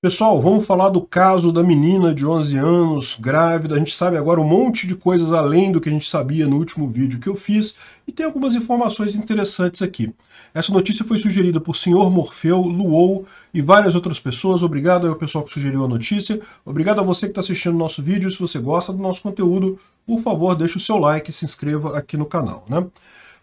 Pessoal, vamos falar do caso da menina de 11 anos, grávida. A gente sabe agora um monte de coisas além do que a gente sabia no último vídeo que eu fiz e tem algumas informações interessantes aqui. Essa notícia foi sugerida por Senhor Morfeu, Luou e várias outras pessoas. Obrigado ao pessoal que sugeriu a notícia. Obrigado a você que está assistindo o nosso vídeo. Se você gosta do nosso conteúdo, por favor, deixe o seu like e se inscreva aqui no canal. Né?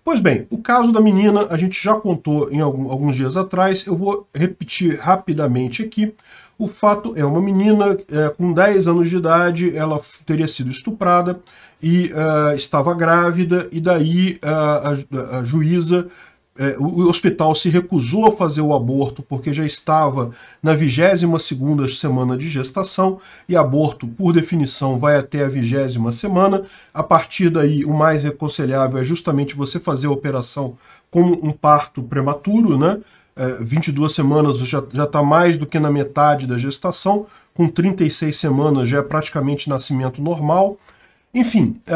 Pois bem, o caso da menina a gente já contou em algum, alguns dias atrás. Eu vou repetir rapidamente aqui. O fato é uma menina é, com 10 anos de idade, ela teria sido estuprada e uh, estava grávida, e daí uh, a, é, a, juíza, uh, o hospital se recusou a fazer o aborto porque já estava na 22 semana de gestação, e aborto, por definição, vai até a vigésima semana. A partir daí, o mais aconselhável é justamente você fazer a operação como um parto prematuro, né? é, 22 semanas já está mais do que na metade da gestação, com 36 semanas já é praticamente nascimento normal. Enfim, é,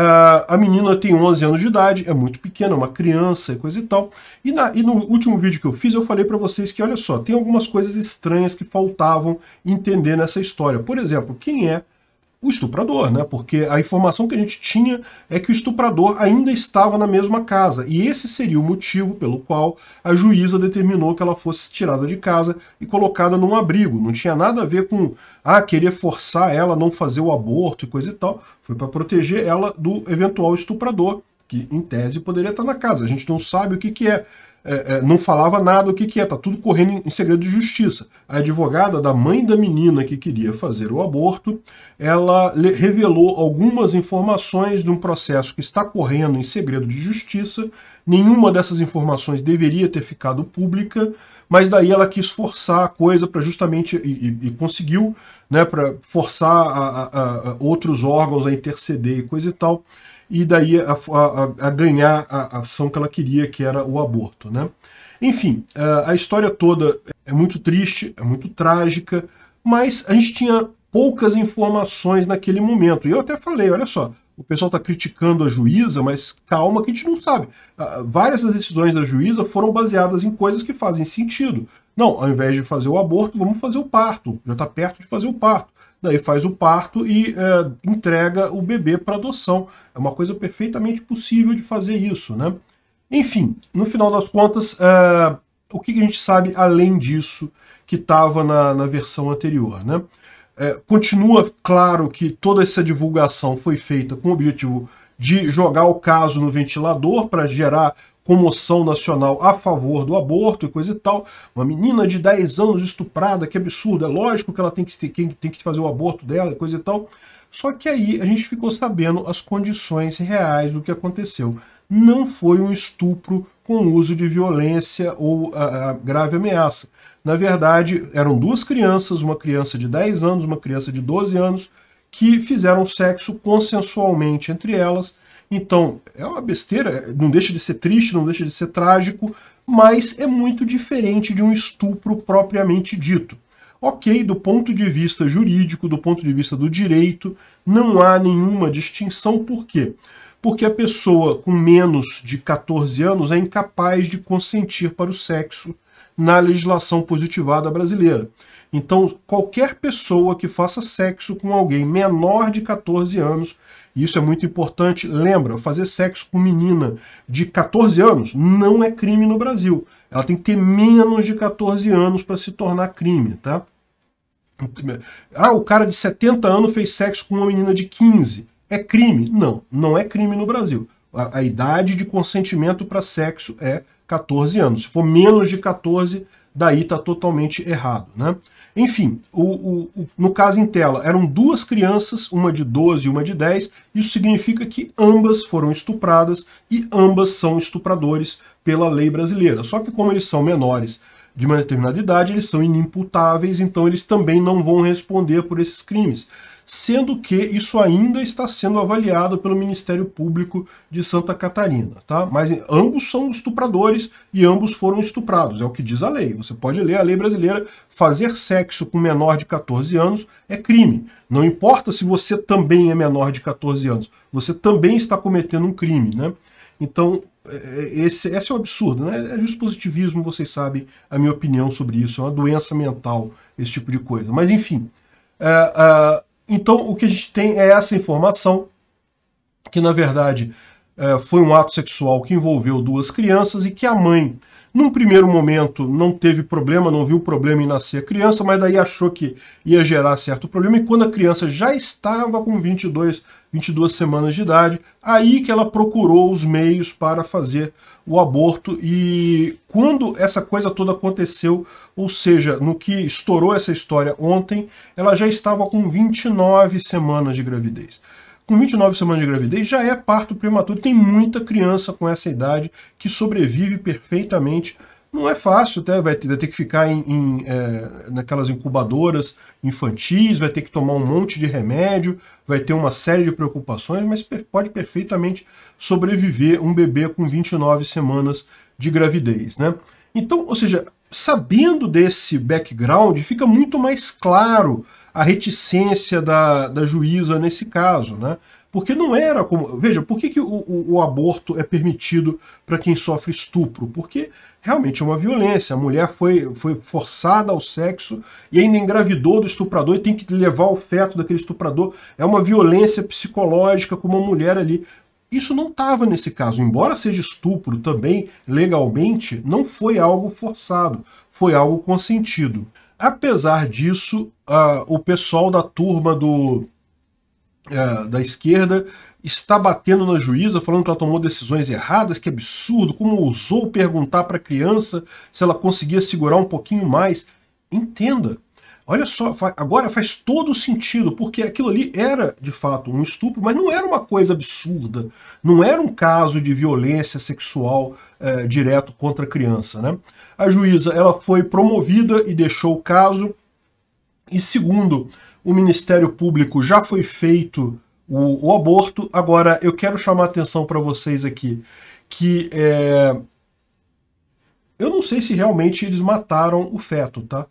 a menina tem 11 anos de idade, é muito pequena, é uma criança e coisa e tal. E, na, e no último vídeo que eu fiz, eu falei para vocês que, olha só, tem algumas coisas estranhas que faltavam entender nessa história. Por exemplo, quem é o estuprador, né? Porque a informação que a gente tinha é que o estuprador ainda estava na mesma casa, e esse seria o motivo pelo qual a juíza determinou que ela fosse tirada de casa e colocada num abrigo. Não tinha nada a ver com ah, querer forçar ela a não fazer o aborto e coisa e tal. Foi para proteger ela do eventual estuprador, que em tese poderia estar na casa. A gente não sabe o que, que é é, é, não falava nada o que, que é, tá tudo correndo em segredo de justiça. A advogada da mãe da menina que queria fazer o aborto, ela revelou algumas informações de um processo que está correndo em segredo de justiça. Nenhuma dessas informações deveria ter ficado pública, mas daí ela quis forçar a coisa para justamente e, e, e, conseguiu, né, para forçar a, a, a outros órgãos a interceder e coisa e tal e daí a, a, a ganhar a ação que ela queria, que era o aborto. Né? Enfim, a história toda é muito triste, é muito trágica, mas a gente tinha poucas informações naquele momento. E eu até falei, olha só, o pessoal está criticando a juíza, mas calma que a gente não sabe. várias das decisões da juíza foram baseadas em coisas que fazem sentido. Não, ao invés de fazer o aborto, vamos fazer o parto. Já está perto de fazer o parto daí faz o parto e é, entrega o bebê para adoção. É uma coisa perfeitamente possível de fazer isso, né? Enfim, no final das contas, é, o que, a gente sabe além disso que estava na, na versão anterior, né? É, continua claro que toda essa divulgação foi feita com o objetivo de jogar o caso no ventilador para gerar comoção nacional a favor do aborto e coisa e tal. Uma menina de 10 anos estuprada, que absurdo, é lógico que ela tem que, ter, que tem que fazer o aborto dela, e coisa e tal. Só que aí a gente ficou sabendo as condições reais do que aconteceu. Não foi um estupro com uso de violência ou a, ah, a ah, grave ameaça. Na verdade, eram duas crianças, uma criança de 10 anos, uma criança de 12 anos, que fizeram sexo consensualmente entre elas, então, é uma besteira, não deixa de ser triste, não deixa de ser trágico, mas é muito diferente de um estupro propriamente dito. Ok, do ponto de vista jurídico, do ponto de vista do direito, não há nenhuma distinção, por quê? Porque a pessoa com menos de 14 anos é incapaz de consentir para o sexo na legislação positivada brasileira. Então, qualquer pessoa que faça sexo com alguém menor de 14 anos, e isso é muito importante, lembra, fazer sexo com menina de 14 anos não é crime no Brasil. Ela tem que ter menos de 14 anos para se tornar crime, tá? Ah, o cara de 70 anos fez sexo com uma menina de 15. É crime? Não, não é crime no Brasil. A, a idade de consentimento para sexo é 14 anos. Se for menos de 14, daí está totalmente errado. Né? Enfim, o, o, o, no caso em tela, eram duas crianças, uma de 12 e uma de 10. Isso significa que ambas foram estupradas e ambas são estupradores pela lei brasileira. Só que como eles são menores de uma determinada idade, eles são inimputáveis, então eles também não vão responder por esses crimes sendo que isso ainda está sendo avaliado pelo Ministério Público de Santa Catarina, tá? Mas ambos são estupradores e ambos foram estuprados, é o que diz a lei. Você pode ler a lei brasileira, fazer sexo com menor de 14 anos é crime. Não importa se você também é menor de 14 anos, você também está cometendo um crime, né? Então, é, é, esse, esse é o um absurdo, né? É justo positivismo, vocês sabem a minha opinião sobre isso, é uma doença mental, esse tipo de coisa. Mas, enfim, é, é, então, o que a gente tem é essa informação, que na verdade é, foi um ato sexual que envolveu duas crianças e que a mãe, num primeiro momento, não teve problema, não viu problema em nascer a criança, mas daí achou que ia gerar certo problema. E quando a criança já estava com 22, 22 semanas de idade, aí que ela procurou os meios para fazer o aborto. E quando essa coisa toda aconteceu, ou seja, no que estourou essa história ontem, ela já estava com 29 semanas de gravidez com 29 semanas de gravidez já é parto prematuro. Tem muita criança com essa idade que sobrevive perfeitamente. Não é fácil, até tá? vai, vai ter, que ficar em, em é, naquelas incubadoras infantis, vai ter que tomar um monte de remédio, vai ter uma série de preocupações, mas pode perfeitamente sobreviver um bebê com 29 semanas de gravidez. Né? Então, ou seja, sabendo desse background, fica muito mais claro a reticência da, da juíza nesse caso, né? Porque não era como. Veja, por que, que o, o, o aborto é permitido para quem sofre estupro? Porque realmente é uma violência. A mulher foi, foi forçada ao sexo e ainda engravidou do estuprador e tem que levar o feto daquele estuprador. É uma violência psicológica com uma mulher ali. Isso não estava nesse caso, embora seja estupro também legalmente, não foi algo forçado, foi algo consentido. Apesar disso, uh, o pessoal da turma do, uh, da esquerda está batendo na juíza, falando que ela tomou decisões erradas, que absurdo, como ousou perguntar para a criança se ela conseguia segurar um pouquinho mais. Entenda, Olha só, agora faz todo sentido, porque aquilo ali era de fato um estupro, mas não era uma coisa absurda, não era um caso de violência sexual é, direto contra a criança. Né? A juíza ela foi promovida e deixou o caso. E segundo, o Ministério Público já foi feito o, o aborto. Agora, eu quero chamar a atenção para vocês aqui que é, eu não sei se realmente eles mataram o feto, tá?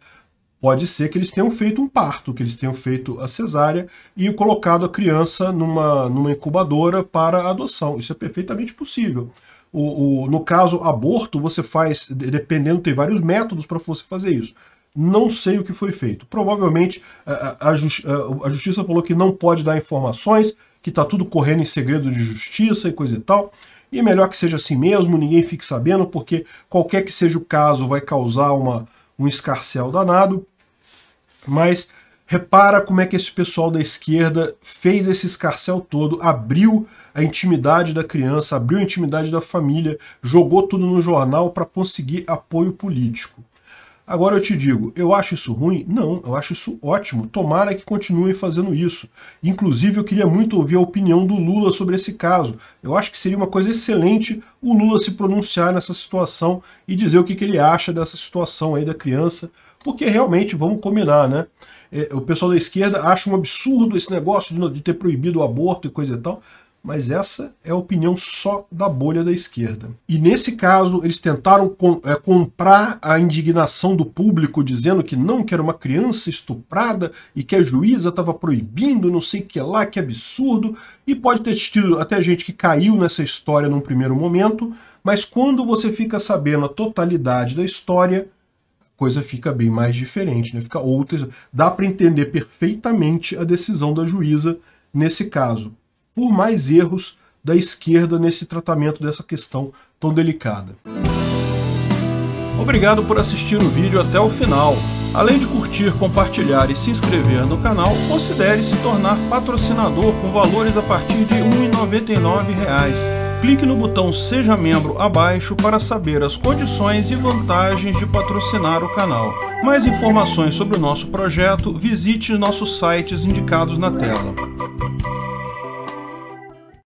pode ser que eles tenham feito um parto, que eles tenham feito a cesárea e colocado a criança numa, numa incubadora para adoção. Isso é perfeitamente possível. O, o, no caso aborto, você faz, dependendo, tem vários métodos para você fazer isso. Não sei o que foi feito. Provavelmente a, a, justi a justiça falou que não pode dar informações, que está tudo correndo em segredo de justiça e coisa e tal. E é melhor que seja assim mesmo, ninguém fique sabendo, porque qualquer que seja o caso vai causar uma, um escarcel danado, mas repara como é que esse pessoal da esquerda fez esse escarcel todo, abriu a intimidade da criança, abriu a intimidade da família, jogou tudo no jornal para conseguir apoio político. Agora eu te digo, eu acho isso ruim? Não, eu acho isso ótimo. Tomara que continuem fazendo isso. Inclusive, eu queria muito ouvir a opinião do Lula sobre esse caso. Eu acho que seria uma coisa excelente o Lula se pronunciar nessa situação e dizer o que, que ele acha dessa situação aí da criança, porque realmente, vamos combinar, né? É, o pessoal da esquerda acha um absurdo esse negócio de ter proibido o aborto e coisa e tal mas essa é a opinião só da bolha da esquerda. E nesse caso, eles tentaram com, é, comprar a indignação do público, dizendo que não, que era uma criança estuprada e que a juíza estava proibindo, não sei o que lá, que absurdo. E pode ter tido até gente que caiu nessa história num primeiro momento, mas quando você fica sabendo a totalidade da história, a coisa fica bem mais diferente, né? Fica outra, dá para entender perfeitamente a decisão da juíza nesse caso por mais erros da esquerda nesse tratamento dessa questão tão delicada. Obrigado por assistir o vídeo até o final. Além de curtir, compartilhar e se inscrever no canal, considere se tornar patrocinador com valores a partir de R$ 1,99 clique no botão Seja Membro abaixo para saber as condições e vantagens de patrocinar o canal. Mais informações sobre o nosso projeto, visite nossos sites indicados na tela.